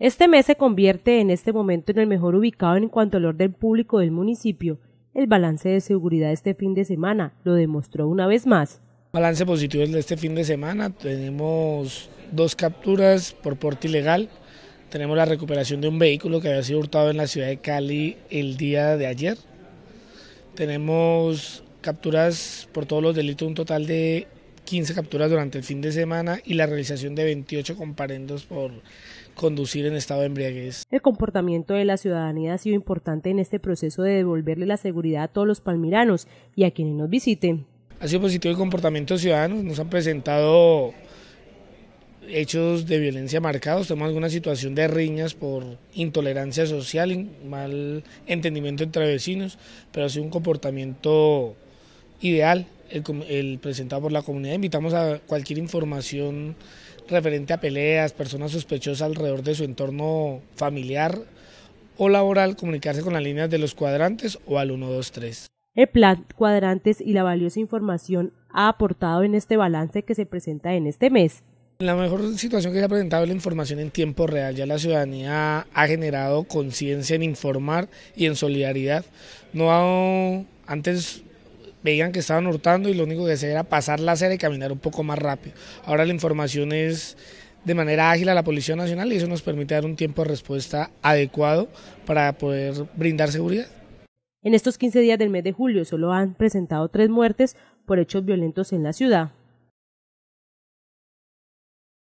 Este mes se convierte en este momento en el mejor ubicado en cuanto al orden público del municipio. El balance de seguridad este fin de semana lo demostró una vez más. Balance positivo de este fin de semana. Tenemos dos capturas por porte ilegal. Tenemos la recuperación de un vehículo que había sido hurtado en la ciudad de Cali el día de ayer. Tenemos capturas por todos los delitos, un total de 15 capturas durante el fin de semana y la realización de 28 comparendos por conducir en estado de embriaguez. El comportamiento de la ciudadanía ha sido importante en este proceso de devolverle la seguridad a todos los palmiranos y a quienes nos visiten. Ha sido positivo el comportamiento ciudadanos, nos han presentado hechos de violencia marcados, tenemos alguna situación de riñas por intolerancia social, mal entendimiento entre vecinos, pero ha sido un comportamiento ideal el, presentado por la comunidad. Invitamos a cualquier información referente a peleas, personas sospechosas alrededor de su entorno familiar o laboral, comunicarse con las líneas de los cuadrantes o al 123. El plan Cuadrantes y la valiosa información ha aportado en este balance que se presenta en este mes. La mejor situación que se ha presentado es la información en tiempo real. Ya la ciudadanía ha generado conciencia en informar y en solidaridad. No antes veían que estaban hurtando y lo único que hacía era pasar la acera y caminar un poco más rápido. Ahora la información es de manera ágil a la Policía Nacional y eso nos permite dar un tiempo de respuesta adecuado para poder brindar seguridad. En estos 15 días del mes de julio solo han presentado tres muertes por hechos violentos en la ciudad.